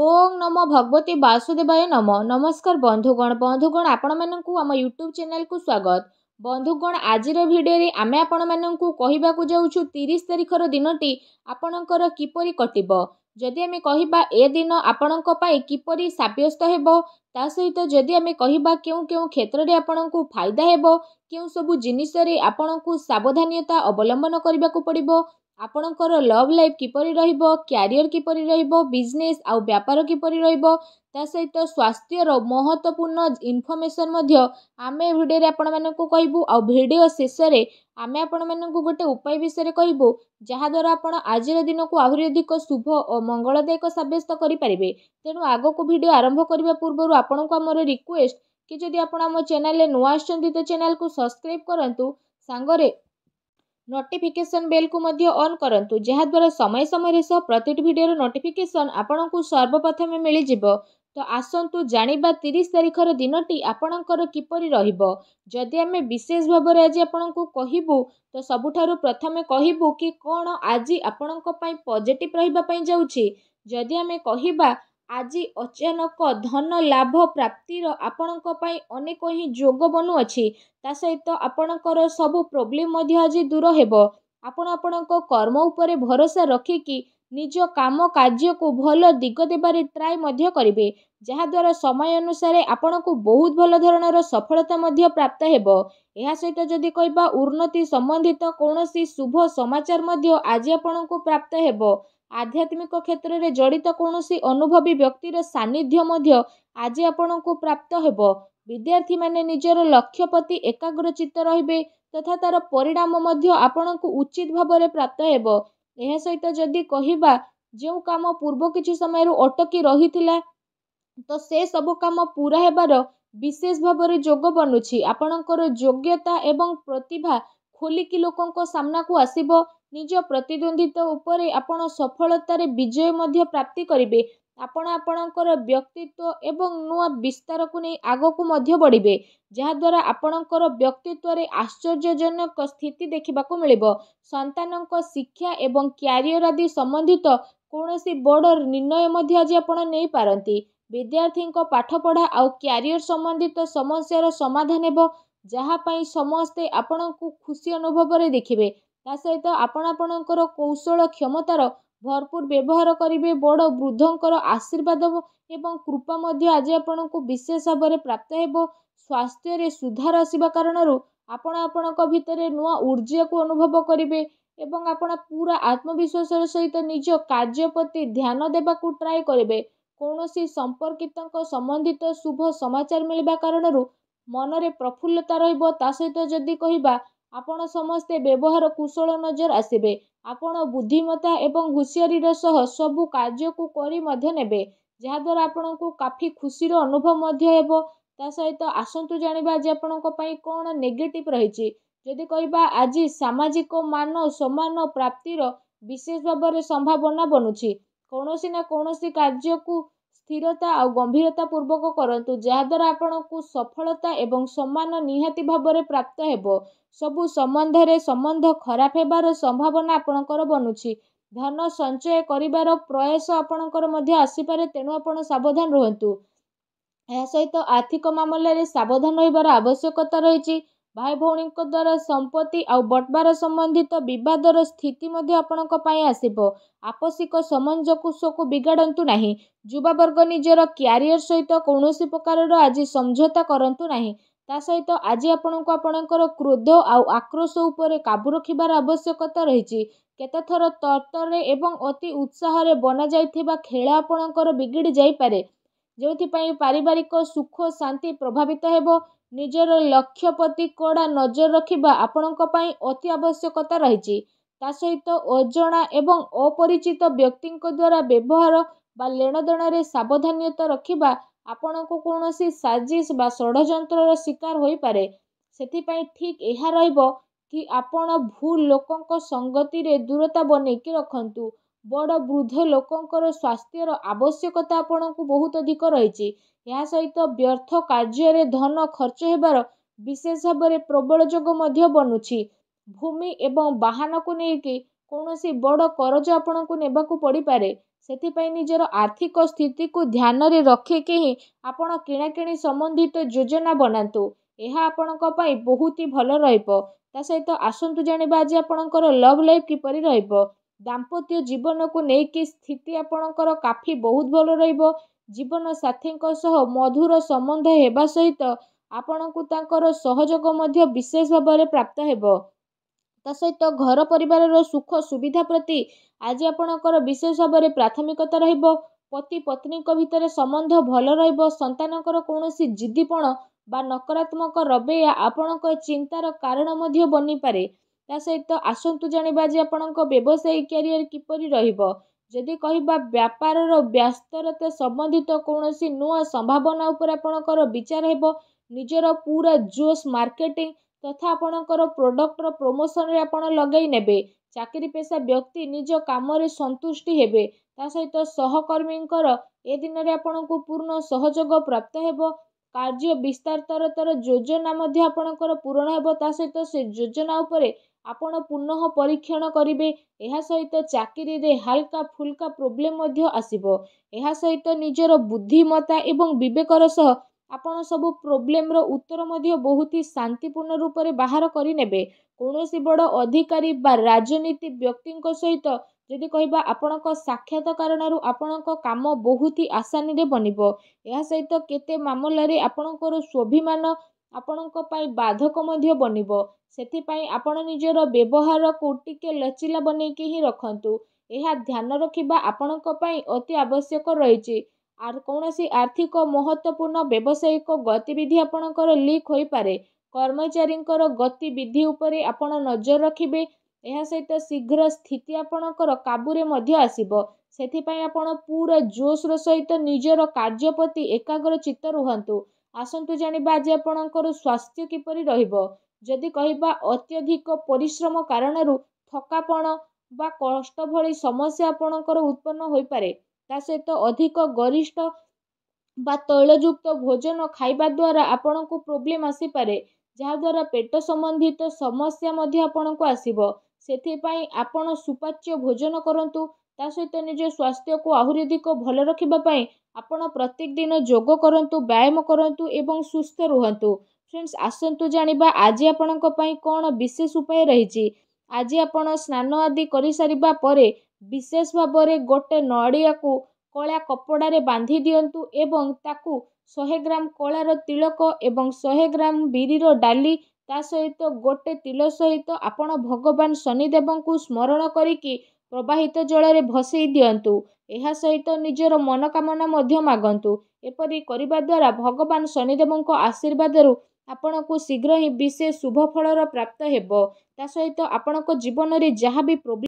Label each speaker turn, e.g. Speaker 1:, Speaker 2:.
Speaker 1: ଓଂ ନମ ଭଗବତୀ ବାସୁଦେବାୟ ନମ ନମସ୍କାର ବନ୍ଧୁଗଣ ବନ୍ଧୁଗଣ ଆପଣମାନଙ୍କୁ ଆମ ୟୁଟ୍ୟୁବ୍ ଚ୍ୟାନେଲକୁ ସ୍ୱାଗତ ବନ୍ଧୁଗଣ ଆଜିର ଭିଡ଼ିଓରେ ଆମେ ଆପଣମାନଙ୍କୁ କହିବାକୁ ଯାଉଛୁ ତିରିଶ ତାରିଖର ଦିନଟି ଆପଣଙ୍କର କିପରି କଟିବ ଯଦି ଆମେ କହିବା ଏ ଦିନ ଆପଣଙ୍କ ପାଇଁ କିପରି ସାବ୍ୟସ୍ତ ହେବ ତା ସହିତ ଯଦି ଆମେ କହିବା କେଉଁ କେଉଁ କ୍ଷେତ୍ରରେ ଆପଣଙ୍କୁ ଫାଇଦା ହେବ କେଉଁ ସବୁ ଜିନିଷରେ ଆପଣଙ୍କୁ ସାବଧାନତା ଅବଲମ୍ବନ କରିବାକୁ ପଡ଼ିବ ଆପଣଙ୍କର ଲଭ୍ ଲାଇଫ୍ କିପରି ରହିବ କ୍ୟାରିୟର କିପରି ରହିବ ବିଜନେସ୍ ଆଉ ବ୍ୟାପାର କିପରି ରହିବ ତା ସହିତ ସ୍ୱାସ୍ଥ୍ୟର ମହତ୍ତ୍ୱପୂର୍ଣ୍ଣ ଇନଫର୍ମେସନ୍ ମଧ୍ୟ ଆମେ ଭିଡ଼ିଓରେ ଆପଣମାନଙ୍କୁ କହିବୁ ଆଉ ଭିଡ଼ିଓ ଶେଷରେ ଆମେ ଆପଣମାନଙ୍କୁ ଗୋଟେ ଉପାୟ ବିଷୟରେ କହିବୁ ଯାହାଦ୍ୱାରା ଆପଣ ଆଜିର ଦିନକୁ ଆହୁରି ଅଧିକ ଶୁଭ ଓ ମଙ୍ଗଳଦାୟକ ସାବ୍ୟସ୍ତ କରିପାରିବେ ତେଣୁ ଆଗକୁ ଭିଡ଼ିଓ ଆରମ୍ଭ କରିବା ପୂର୍ବରୁ ଆପଣଙ୍କୁ ଆମର ରିକ୍ୱେଷ୍ଟ କି ଯଦି ଆପଣ ଆମ ଚ୍ୟାନେଲରେ ନୂଆ ଆସିଛନ୍ତି ତ ଚ୍ୟାନେଲକୁ ସବସ୍କ୍ରାଇବ୍ କରନ୍ତୁ ସାଙ୍ଗରେ ନୋଟିଫିକେସନ୍ ବେଲ୍କୁ ମଧ୍ୟ ଅନ୍ କରନ୍ତୁ ଯାହାଦ୍ୱାରା ସମୟ ସମୟରେ ସହ ପ୍ରତିଟି ଭିଡ଼ିଓର ନୋଟିଫିକେସନ୍ ଆପଣଙ୍କୁ ସର୍ବପ୍ରଥମେ ମିଳିଯିବ ତ ଆସନ୍ତୁ ଜାଣିବା ତିରିଶ ତାରିଖର ଦିନଟି ଆପଣଙ୍କର କିପରି ରହିବ ଯଦି ଆମେ ବିଶେଷ ଭାବରେ ଆଜି ଆପଣଙ୍କୁ କହିବୁ ତ ସବୁଠାରୁ ପ୍ରଥମେ କହିବୁ କି କ'ଣ ଆଜି ଆପଣଙ୍କ ପାଇଁ ପଜିଟିଭ୍ ରହିବା ପାଇଁ ଯାଉଛି ଯଦି ଆମେ କହିବା ଆଜି ଅଚାନକ ଧନ ଲାଭ ପ୍ରାପ୍ତିର ଆପଣଙ୍କ ପାଇଁ ଅନେକ ହିଁ ଯୋଗ ବନୁଅଛି ତା ସହିତ ଆପଣଙ୍କର ସବୁ ପ୍ରୋବ୍ଲେମ୍ ମଧ୍ୟ ଆଜି ଦୂର ହେବ ଆପଣ ଆପଣଙ୍କ କର୍ମ ଉପରେ ଭରସା ରଖିକି ନିଜ କାମ କାର୍ଯ୍ୟକୁ ଭଲ ଦିଗ ଦେବାରେ ଟ୍ରାଏ ମଧ୍ୟ କରିବେ ଯାହାଦ୍ୱାରା ସମୟ ଅନୁସାରେ ଆପଣଙ୍କୁ ବହୁତ ଭଲ ଧରଣର ସଫଳତା ମଧ୍ୟ ପ୍ରାପ୍ତ ହେବ ଏହା ସହିତ ଯଦି କହିବା ଉନ୍ନତି ସମ୍ବନ୍ଧିତ କୌଣସି ଶୁଭ ସମାଚାର ମଧ୍ୟ ଆଜି ଆପଣଙ୍କୁ ପ୍ରାପ୍ତ ହେବ ଆଧ୍ୟାତ୍ମିକ କ୍ଷେତ୍ରରେ ଜଡ଼ିତ କୌଣସି ଅନୁଭବୀ ବ୍ୟକ୍ତିର ସାନ୍ନିଧ୍ୟ ମଧ୍ୟ ଆଜି ଆପଣଙ୍କୁ ପ୍ରାପ୍ତ ହେବ ବିଦ୍ୟାର୍ଥୀମାନେ ନିଜର ଲକ୍ଷ୍ୟ ପ୍ରତି ଏକାଗ୍ରଚିତ ରହିବେ ତଥା ତାର ପରିଣାମ ମଧ୍ୟ ଆପଣଙ୍କୁ ଉଚିତ ଭାବରେ ପ୍ରାପ୍ତ ହେବ ଏହା ସହିତ ଯଦି କହିବା ଯେଉଁ କାମ ପୂର୍ବ କିଛି ସମୟରୁ ଅଟକି ରହିଥିଲା ତ ସେ ସବୁ କାମ ପୁରା ହେବାର ବିଶେଷ ଭାବରେ ଯୋଗ ବନୁଛି ଆପଣଙ୍କର ଯୋଗ୍ୟତା ଏବଂ ପ୍ରତିଭା ଖୋଲିକି ଲୋକଙ୍କ ସାମ୍ନାକୁ ଆସିବ ନିଜ ପ୍ରତିଦ୍ୱନ୍ଦ୍ୱିତ ଉପରେ ଆପଣ ସଫଳତାରେ ବିଜୟ ମଧ୍ୟ ପ୍ରାପ୍ତି କରିବେ ଆପଣ ଆପଣଙ୍କର ବ୍ୟକ୍ତିତ୍ୱ ଏବଂ ନୂଆ ବିସ୍ତାରକୁ ନେଇ ଆଗକୁ ମଧ୍ୟ ବଢ଼ିବେ ଯାହାଦ୍ୱାରା ଆପଣଙ୍କର ବ୍ୟକ୍ତିତ୍ୱରେ ଆଶ୍ଚର୍ଯ୍ୟଜନକ ସ୍ଥିତି ଦେଖିବାକୁ ମିଳିବ ସନ୍ତାନଙ୍କ ଶିକ୍ଷା ଏବଂ କ୍ୟାରିୟର ଆଦି ସମ୍ବନ୍ଧିତ କୌଣସି ବଡ଼ ନିର୍ଣ୍ଣୟ ମଧ୍ୟ ଆଜି ଆପଣ ନେଇପାରନ୍ତି ବିଦ୍ୟାର୍ଥୀଙ୍କ ପାଠପଢ଼ା ଆଉ କ୍ୟାରିୟର ସମ୍ବନ୍ଧିତ ସମସ୍ୟାର ସମାଧାନ ହେବ ଯାହା ପାଇଁ ସମସ୍ତେ ଆପଣଙ୍କୁ ଖୁସି ଅନୁଭବରେ ଦେଖିବେ ତା ସହିତ ଆପଣ ଆପଣଙ୍କର କୌଶଳ କ୍ଷମତାର ଭରପୁର ବ୍ୟବହାର କରିବେ ବଡ଼ ବୃଦ୍ଧଙ୍କର ଆଶୀର୍ବାଦ ଏବଂ କୃପା ମଧ୍ୟ ଆଜି ଆପଣଙ୍କୁ ବିଶେଷ ଭାବରେ ପ୍ରାପ୍ତ ହେବ ସ୍ୱାସ୍ଥ୍ୟରେ ସୁଧାର ଆସିବା କାରଣରୁ ଆପଣ ଆପଣଙ୍କ ଭିତରେ ନୂଆ ଉର୍ଜାକୁ ଅନୁଭବ କରିବେ ଏବଂ ଆପଣ ପୁରା ଆତ୍ମବିଶ୍ୱାସର ସହିତ ନିଜ କାର୍ଯ୍ୟ ପ୍ରତି ଧ୍ୟାନ ଦେବାକୁ ଟ୍ରାଏ କରିବେ କୌଣସି ସମ୍ପର୍କିତଙ୍କ ସମ୍ବନ୍ଧିତ ଶୁଭ ସମାଚାର ମିଳିବା କାରଣରୁ ମନରେ ପ୍ରଫୁଲ୍ଲତା ରହିବ ତା ସହିତ ଯଦି କହିବା ଆପଣ ସମସ୍ତେ ବ୍ୟବହାର କୁଶଳ ନଜର ଆସିବେ ଆପଣ ବୁଦ୍ଧିମତା ଏବଂ ହୁସିଆରୀର ସହ ସବୁ କାର୍ଯ୍ୟକୁ କରି ମଧ୍ୟ ନେବେ ଯାହାଦ୍ୱାରା ଆପଣଙ୍କୁ କାଫି ଖୁସିର ଅନୁଭବ ମଧ୍ୟ ହେବ ତା ସହିତ ଆସନ୍ତୁ ଜାଣିବା ଯେ ଆପଣଙ୍କ ପାଇଁ କ'ଣ ନେଗେଟିଭ୍ ରହିଛି ଯଦି କହିବା ଆଜି ସାମାଜିକ ମାନ ସମ୍ମାନ ପ୍ରାପ୍ତିର ବିଶେଷ ଭାବରେ ସମ୍ଭାବନା ବନୁଛି କୌଣସି ନା କୌଣସି କାର୍ଯ୍ୟକୁ ସ୍ଥିରତା ଆଉ ଗମ୍ଭୀରତା ପୂର୍ବକ କରନ୍ତୁ ଯାହାଦ୍ୱାରା ଆପଣଙ୍କୁ ସଫଳତା ଏବଂ ସମ୍ମାନ ନିହାତି ଭାବରେ ପ୍ରାପ୍ତ ହେବ ସବୁ ସମ୍ବନ୍ଧରେ ସମ୍ବନ୍ଧ ଖରାପ ହେବାର ସମ୍ଭାବନା ଆପଣଙ୍କର ବନୁଛି ଧନ ସଞ୍ଚୟ କରିବାର ପ୍ରୟାସ ଆପଣଙ୍କର ମଧ୍ୟ ଆସିପାରେ ତେଣୁ ଆପଣ ସାବଧାନ ରୁହନ୍ତୁ ଏହା ସହିତ ଆର୍ଥିକ ମାମଲାରେ ସାବଧାନ ରହିବାର ଆବଶ୍ୟକତା ରହିଛି ଭାଇ ଭଉଣୀଙ୍କ ଦ୍ୱାରା ସମ୍ପତ୍ତି ଆଉ ବଟବାର ସମ୍ବନ୍ଧିତ ବିବାଦର ସ୍ଥିତି ମଧ୍ୟ ଆପଣଙ୍କ ପାଇଁ ଆସିବ ଆପୋଷିକ ସମଞ୍ଜକୁଶକୁ ବିଗାଡ଼ନ୍ତୁ ନାହିଁ ଯୁବାବର୍ଗ ନିଜର କ୍ୟାରିୟର ସହିତ କୌଣସି ପ୍ରକାରର ଆଜି ସମଝୋତା କରନ୍ତୁ ନାହିଁ ତା ସହିତ ଆଜି ଆପଣଙ୍କୁ ଆପଣଙ୍କର କ୍ରୋଧ ଆଉ ଆକ୍ରୋଶ ଉପରେ କାବୁ ରଖିବାର ଆବଶ୍ୟକତା ରହିଛି କେତେଥର ତରତରରେ ଏବଂ ଅତି ଉତ୍ସାହରେ ବନାଯାଇଥିବା ଖେଳ ଆପଣଙ୍କର ବିଗିଡ଼ି ଯାଇପାରେ ଯେଉଁଥିପାଇଁ ପାରିବାରିକ ସୁଖ ଶାନ୍ତି ପ୍ରଭାବିତ ହେବ ନିଜର ଲକ୍ଷ୍ୟ ପ୍ରତି କଡ଼ା ନଜର ରଖିବା ଆପଣଙ୍କ ପାଇଁ ଅତି ଆବଶ୍ୟକତା ରହିଛି ତା ସହିତ ଅଜଣା ଏବଂ ଅପରିଚିତ ବ୍ୟକ୍ତିଙ୍କ ଦ୍ୱାରା ବ୍ୟବହାର ବା ଲେଣଦେଣରେ ସାବଧାନତା ରଖିବା ଆପଣଙ୍କୁ କୌଣସି ସାଜିସ୍ ବା ଷଡ଼ଯନ୍ତ୍ରର ଶିକାର ହୋଇପାରେ ସେଥିପାଇଁ ଠିକ୍ ଏହା ରହିବ କି ଆପଣ ଭୁଲ ଲୋକଙ୍କ ସଙ୍ଗତିରେ ଦୂରତା ବନେଇକି ରଖନ୍ତୁ ବଡ଼ ବୃଦ୍ଧ ଲୋକଙ୍କର ସ୍ୱାସ୍ଥ୍ୟର ଆବଶ୍ୟକତା ଆପଣଙ୍କୁ ବହୁତ ଅଧିକ ରହିଛି ଏହା ସହିତ ବ୍ୟର୍ଥ କାର୍ଯ୍ୟରେ ଧନ ଖର୍ଚ୍ଚ ହେବାର ବିଶେଷ ଭାବରେ ପ୍ରବଳ ଯୋଗ ମଧ୍ୟ ବନୁଛି ଭୂମି ଏବଂ ବାହାନକୁ ନେଇକି କୌଣସି ବଡ଼ କରଜ ଆପଣଙ୍କୁ ନେବାକୁ ପଡ଼ିପାରେ ସେଥିପାଇଁ ନିଜର ଆର୍ଥିକ ସ୍ଥିତିକୁ ଧ୍ୟାନରେ ରଖିକି ହିଁ ଆପଣ କିଣାକିଣି ସମ୍ବନ୍ଧିତ ଯୋଜନା ବନାନ୍ତୁ ଏହା ଆପଣଙ୍କ ପାଇଁ ବହୁତ ହି ଭଲ ରହିବ ତା ସହିତ ଆସନ୍ତୁ ଜାଣିବା ଆଜି ଆପଣଙ୍କର ଲଭ୍ ଲାଇଫ୍ କିପରି ରହିବ ଦାମ୍ପତ୍ୟ ଜୀବନକୁ ନେଇକି ସ୍ଥିତି ଆପଣଙ୍କର କାଫି ବହୁତ ଭଲ ରହିବ ଜୀବନ ସାଥୀଙ୍କ ସହ ମଧୁର ସମ୍ବନ୍ଧ ହେବା ସହିତ ଆପଣଙ୍କୁ ତାଙ୍କର ସହଯୋଗ ମଧ୍ୟ ବିଶେଷ ଭାବରେ ପ୍ରାପ୍ତ ହେବ ତା ସହିତ ଘର ପରିବାରର ସୁଖ ସୁବିଧା ପ୍ରତି ଆଜି ଆପଣଙ୍କର ବିଶେଷ ଭାବରେ ପ୍ରାଥମିକତା ରହିବ ପତି ପତ୍ନୀଙ୍କ ଭିତରେ ସମ୍ବନ୍ଧ ଭଲ ରହିବ ସନ୍ତାନଙ୍କର କୌଣସି ଜିଦିପଣ ବା ନକାରାତ୍ମକ ରବେୟା ଆପଣଙ୍କ ଚିନ୍ତାର କାରଣ ମଧ୍ୟ ବନିପାରେ ତା ସହିତ ଆସନ୍ତୁ ଜାଣିବା ଯେ ଆପଣଙ୍କ ବ୍ୟବସାୟୀ କ୍ୟାରିୟର କିପରି ରହିବ ଯଦି କହିବା ବ୍ୟାପାରର ବ୍ୟସ୍ତରତା ସମ୍ବନ୍ଧିତ କୌଣସି ନୂଆ ସମ୍ଭାବନା ଉପରେ ଆପଣଙ୍କର ବିଚାର ହେବ ନିଜର ପୁରା ଜୋସ୍ ମାର୍କେଟିଂ ତଥା ଆପଣଙ୍କର ପ୍ରଡ଼କ୍ଟର ପ୍ରମୋସନରେ ଆପଣ ଲଗାଇ ନେବେ ଚାକିରି ପେଶା ବ୍ୟକ୍ତି ନିଜ କାମରେ ସନ୍ତୁଷ୍ଟି ହେବେ ତା ସହିତ ସହକର୍ମୀଙ୍କର ଏ ଦିନରେ ଆପଣଙ୍କୁ ପୂର୍ଣ୍ଣ ସହଯୋଗ ପ୍ରାପ୍ତ ହେବ କାର୍ଯ୍ୟ ବିସ୍ତାର ତର ତାର ଯୋଜନା ମଧ୍ୟ ଆପଣଙ୍କର ପୂରଣ ହେବ ତା ସହିତ ସେ ଯୋଜନା ଉପରେ ଆପଣ ପୁନଃ ପରୀକ୍ଷଣ କରିବେ ଏହା ସହିତ ଚାକିରିରେ ହାଲକା ଫୁଲକା ପ୍ରୋବ୍ଲେମ୍ ମଧ୍ୟ ଆସିବ ଏହା ସହିତ ନିଜର ବୁଦ୍ଧିମତା ଏବଂ ବିବେକର ସହ ଆପଣ ସବୁ ପ୍ରୋବ୍ଲେମର ଉତ୍ତର ମଧ୍ୟ ବହୁତ ହି ଶାନ୍ତିପୂର୍ଣ୍ଣ ରୂପରେ ବାହାର କରିନେବେ କୌଣସି ବଡ଼ ଅଧିକାରୀ ବା ରାଜନୀତି ବ୍ୟକ୍ତିଙ୍କ ସହିତ ଯଦି କହିବା ଆପଣଙ୍କ ସାକ୍ଷାତ କାରଣରୁ ଆପଣଙ୍କ କାମ ବହୁତ ହି ଆସାନିରେ ବନିବ ଏହା ସହିତ କେତେ ମାମଲାରେ ଆପଣଙ୍କର ସ୍ୱାଭିମାନ ଆପଣଙ୍କ ପାଇଁ ବାଧକ ମଧ୍ୟ ବନିବ ସେଥିପାଇଁ ଆପଣ ନିଜର ବ୍ୟବହାରକୁ ଟିକେ ଲଚିଲା ବନେଇକି ହିଁ ରଖନ୍ତୁ ଏହା ଧ୍ୟାନ ରଖିବା ଆପଣଙ୍କ ପାଇଁ ଅତି ଆବଶ୍ୟକ ରହିଛି ଆର୍ କୌଣସି ଆର୍ଥିକ ମହତ୍ତ୍ୱପୂର୍ଣ୍ଣ ବ୍ୟବସାୟିକ ଗତିବିଧି ଆପଣଙ୍କର ଲିକ୍ ହୋଇପାରେ କର୍ମଚାରୀଙ୍କର ଗତିବିଧି ଉପରେ ଆପଣ ନଜର ରଖିବେ ଏହା ସହିତ ଶୀଘ୍ର ସ୍ଥିତି ଆପଣଙ୍କର କାବୁରେ ମଧ୍ୟ ଆସିବ ସେଥିପାଇଁ ଆପଣ ପୁରା ଜୋସ୍ର ସହିତ ନିଜର କାର୍ଯ୍ୟ ପ୍ରତି ଏକାଗ୍ର ଚିତ୍ତ ରୁହନ୍ତୁ ଆସନ୍ତୁ ଜାଣିବା ଆଜି ଆପଣଙ୍କର ସ୍ୱାସ୍ଥ୍ୟ କିପରି ରହିବ ଯଦି କହିବା ଅତ୍ୟଧିକ ପରିଶ୍ରମ କାରଣରୁ ଥକାପଣ ବା କଷ୍ଟ ଭଳି ସମସ୍ୟା ଆପଣଙ୍କର ଉତ୍ପନ୍ନ ହୋଇପାରେ ତା ସହିତ ଅଧିକ ଗରିଷ୍ଠ ବା ତୈଳଯୁକ୍ତ ଭୋଜନ ଖାଇବା ଦ୍ୱାରା ଆପଣଙ୍କୁ ପ୍ରୋବ୍ଲେମ୍ ଆସିପାରେ ଯାହାଦ୍ୱାରା ପେଟ ସମ୍ବନ୍ଧିତ ସମସ୍ୟା ମଧ୍ୟ ଆପଣଙ୍କୁ ଆସିବ ସେଥିପାଇଁ ଆପଣ ସୁପାଚ୍ୟ ଭୋଜନ କରନ୍ତୁ ତା ସହିତ ନିଜ ସ୍ୱାସ୍ଥ୍ୟକୁ ଆହୁରି ଅଧିକ ଭଲ ରଖିବା ପାଇଁ ଆପଣ ପ୍ରତ୍ୟେକ ଦିନ ଯୋଗ କରନ୍ତୁ ବ୍ୟାୟାମ କରନ୍ତୁ ଏବଂ ସୁସ୍ଥ ରୁହନ୍ତୁ ଫ୍ରେଣ୍ଡସ୍ ଆସନ୍ତୁ ଜାଣିବା ଆଜି ଆପଣଙ୍କ ପାଇଁ କ'ଣ ବିଶେଷ ଉପାୟ ରହିଛି ଆଜି ଆପଣ ସ୍ନାନ ଆଦି କରିସାରିବା ପରେ ବିଶେଷ ଭାବରେ ଗୋଟେ ନଡ଼ିଆକୁ କଳା କପଡ଼ାରେ ବାନ୍ଧି ଦିଅନ୍ତୁ ଏବଂ ତାକୁ ଶହେ ଗ୍ରାମ କଳାର ତିଳକ ଏବଂ ଶହେ ଗ୍ରାମ ବିରିର ଡାଲି ତା ସହିତ ଗୋଟେ ତିଲ ସହିତ ଆପଣ ଭଗବାନ ଶନିଦେବଙ୍କୁ ସ୍ମରଣ କରିକି ପ୍ରବାହିତ ଜଳରେ ଭସେଇ ଦିଅନ୍ତୁ ଏହା ସହିତ ନିଜର ମନୋକାମନା ମଧ୍ୟ ମାଗନ୍ତୁ ଏପରି କରିବା ଦ୍ୱାରା ଭଗବାନ ଶନିଦେବଙ୍କ ଆଶୀର୍ବାଦରୁ ଆପଣଙ୍କୁ ଶୀଘ୍ର ହିଁ ବିଶେଷ ଶୁଭ ଫଳର ପ୍ରାପ୍ତ ହେବ ତା ସହିତ ଆପଣଙ୍କ ଜୀବନରେ ଯାହା ବି ପ୍ରୋବ୍ଲେମ୍